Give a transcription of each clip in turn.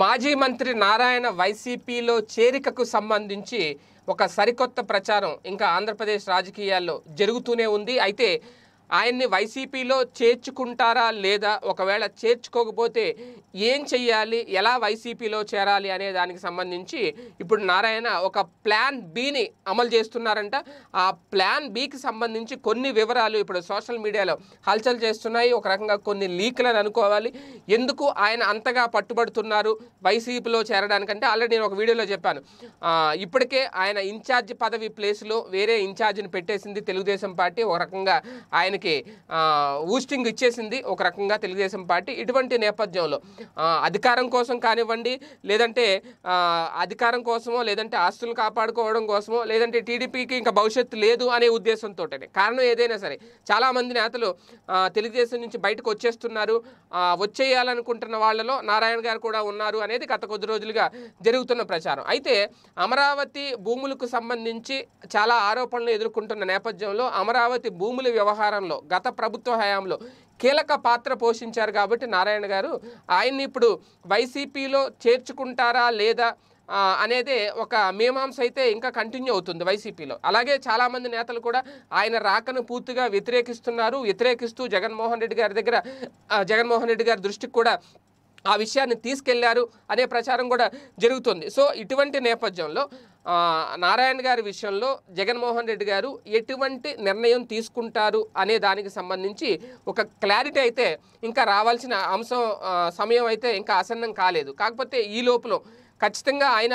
మాజీ మంత్రి నారాయణ వైసీపీలో చేరికకు సంబంధించి ఒక సరికొత్త ప్రచారం ఇంకా ఆంధ్రప్రదేశ్ రాజకీయాల్లో జరుగుతూనే ఉంది అయితే ఆయన్ని వైసీపీలో చేర్చుకుంటారా లేదా ఒకవేళ చేర్చుకోకపోతే ఏం చెయ్యాలి ఎలా వైసీపీలో చేరాలి అనే దానికి సంబంధించి ఇప్పుడు నారాయణ ఒక ప్లాన్ బిని అమలు చేస్తున్నారంట ఆ ప్లాన్ బికి సంబంధించి కొన్ని వివరాలు ఇప్పుడు సోషల్ మీడియాలో హల్చల్ చేస్తున్నాయి ఒక రకంగా కొన్ని లీక్లను అనుకోవాలి ఎందుకు ఆయన అంతగా పట్టుబడుతున్నారు వైసీపీలో చేరడానికంటే ఆల్రెడీ నేను ఒక వీడియోలో చెప్పాను ఇప్పటికే ఆయన ఇన్ఛార్జ్ పదవి ప్లేస్లో వేరే ఇన్ఛార్జిని పెట్టేసింది తెలుగుదేశం పార్టీ ఒక రకంగా ఆయన దానికి ఊస్టింగ్ ఇచ్చేసింది ఒక రకంగా తెలుగుదేశం పార్టీ ఇటువంటి నేపథ్యంలో అధికారం కోసం కానివ్వండి లేదంటే అధికారం కోసమో లేదంటే ఆస్తులు కాపాడుకోవడం కోసమో లేదంటే టీడీపీకి ఇంకా భవిష్యత్తు లేదు అనే ఉద్దేశంతో కారణం ఏదైనా సరే చాలామంది నేతలు తెలుగుదేశం నుంచి బయటకు వచ్చేస్తున్నారు వచ్చేయాలనుకుంటున్న వాళ్ళలో నారాయణ గారు కూడా ఉన్నారు అనేది గత కొద్ది రోజులుగా జరుగుతున్న ప్రచారం అయితే అమరావతి భూములకు సంబంధించి చాలా ఆరోపణలు ఎదుర్కొంటున్న నేపథ్యంలో అమరావతి భూముల వ్యవహారంలో ప్రభుత్వంలో గత ప్రభుత్వ హయాంలో కీలక పాత్ర పోషించారు కాబట్టి నారాయణ గారు ఆయన్ని ఇప్పుడు వైసీపీలో చేర్చుకుంటారా లేదా అనేది ఒక మీమాంస అయితే ఇంకా కంటిన్యూ అవుతుంది వైసీపీలో అలాగే చాలామంది నేతలు కూడా ఆయన రాకను పూర్తిగా వ్యతిరేకిస్తున్నారు వ్యతిరేకిస్తూ జగన్మోహన్ రెడ్డి గారి దగ్గర జగన్మోహన్ రెడ్డి గారి దృష్టికి కూడా ఆ విషయాన్ని తీసుకెళ్లారు అనే ప్రచారం కూడా జరుగుతుంది సో ఇటువంటి నేపథ్యంలో నారాయణ గారి విషయంలో జగన్మోహన్ రెడ్డి గారు ఎటువంటి నిర్ణయం తీసుకుంటారు అనే దానికి సంబంధించి ఒక క్లారిటీ అయితే ఇంకా రావాల్సిన అంశం సమయం అయితే ఇంకా ఆసన్నం కాలేదు కాకపోతే ఈ లోపల ఖచ్చితంగా ఆయన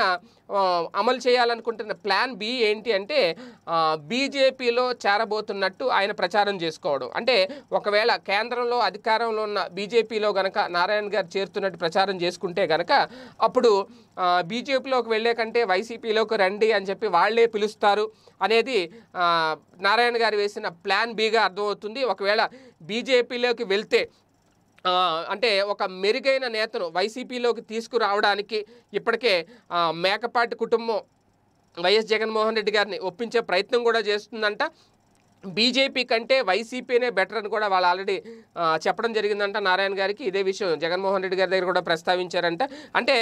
అమలు చేయాలనుకుంటున్న ప్లాన్ బి ఏంటి అంటే బీజేపీలో చేరబోతున్నట్టు ఆయన ప్రచారం చేసుకోవడం అంటే ఒకవేళ కేంద్రంలో అధికారంలో ఉన్న బీజేపీలో గనక నారాయణ గారు చేరుతున్నట్టు ప్రచారం చేసుకుంటే గనక అప్పుడు బీజేపీలోకి వెళ్ళే కంటే వైసీపీలోకి రండి అని చెప్పి వాళ్లే పిలుస్తారు అనేది నారాయణ గారు వేసిన ప్లాన్ బిగా అర్థమవుతుంది ఒకవేళ బీజేపీలోకి వెళ్తే అంటే ఒక మెరుగైన నేతను వైసీపీలోకి తీసుకురావడానికి ఇప్పటికే మేకపాటి కుటుంబం వైఎస్ జగన్మోహన్ రెడ్డి గారిని ఒప్పించే ప్రయత్నం కూడా చేస్తుందంట బీజేపీ కంటే వైసీపీనే బెటర్ అని కూడా వాళ్ళు ఆల్రెడీ చెప్పడం జరిగిందంట నారాయణ గారికి ఇదే విషయం జగన్మోహన్ రెడ్డి గారి దగ్గర కూడా ప్రస్తావించారంట అంటే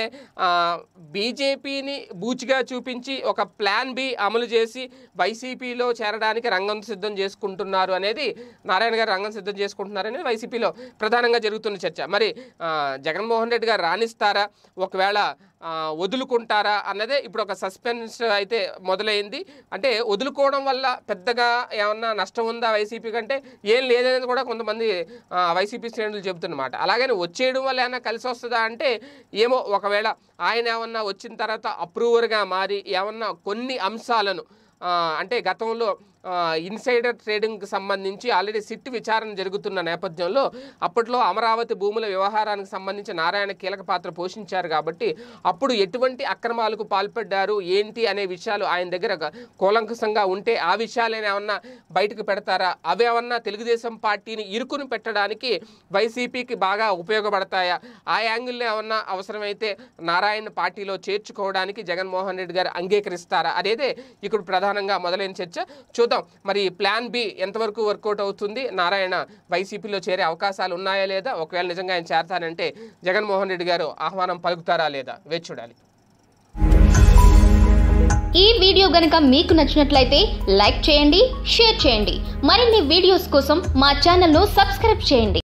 బీజేపీని బూచిగా చూపించి ఒక ప్లాన్ బి అమలు చేసి వైసీపీలో చేరడానికి రంగం సిద్ధం చేసుకుంటున్నారు అనేది నారాయణ గారు రంగం సిద్ధం చేసుకుంటున్నారని వైసీపీలో ప్రధానంగా జరుగుతున్న చర్చ మరి జగన్మోహన్ రెడ్డి గారు రాణిస్తారా ఒకవేళ వదులుకుంటారా అన్నదే ఇప్పుడు ఒక సస్పెన్స్ అయితే మొదలైంది అంటే వదులుకోవడం వల్ల పెద్దగా ఏమన్నా నష్టం ఉందా వైసీపీ కంటే ఏం లేదనేది కూడా కొంతమంది వైసీపీ శ్రేణులు చెబుతున్నమాట అలాగని వచ్చేయడం వల్ల ఏమైనా కలిసి వస్తుందా అంటే ఏమో ఒకవేళ ఆయన ఏమన్నా వచ్చిన తర్వాత అప్రూవర్గా మారి ఏమన్నా కొన్ని అంశాలను అంటే గతంలో ఇన్సైడర్ ట్రేడింగ్కి సంబంధించి ఆల్రెడీ సిట్ విచారణ జరుగుతున్న నేపథ్యంలో అప్పట్లో అమరావతి భూముల వ్యవహారానికి సంబంధించి నారాయణ కీలక పాత్ర పోషించారు కాబట్టి అప్పుడు ఎటువంటి అక్రమాలకు పాల్పడ్డారు ఏంటి అనే విషయాలు ఆయన దగ్గర కూలంకసంగా ఉంటే ఆ విషయాలను ఏమన్నా బయటకు పెడతారా అవేమన్నా తెలుగుదేశం పార్టీని ఇరుకుని పెట్టడానికి వైసీపీకి బాగా ఉపయోగపడతాయా ఆ యాంగిల్ని ఏమన్నా అవసరమైతే నారాయణ పార్టీలో చేర్చుకోవడానికి జగన్మోహన్ రెడ్డి గారు అంగీకరిస్తారా అనేది ఇక్కడ ప్రధానంగా మొదలైన చర్చ చూద్దాం చూద్దాం మరి ప్లాన్ బి ఎంతవరకు వర్కౌట్ అవుతుంది నారాయణ వైసీపీలో చేరే అవకాశాలు ఉన్నాయా లేదా ఒకవేళ నిజంగా ఆయన చేరతానంటే జగన్మోహన్ రెడ్డి గారు ఆహ్వానం పలుకుతారా లేదా వేచి చూడాలి ఈ వీడియో గనక మీకు నచ్చినట్లయితే లైక్ చేయండి షేర్ చేయండి మరిన్ని వీడియోస్ కోసం మా ఛానల్ను సబ్స్క్రైబ్ చేయండి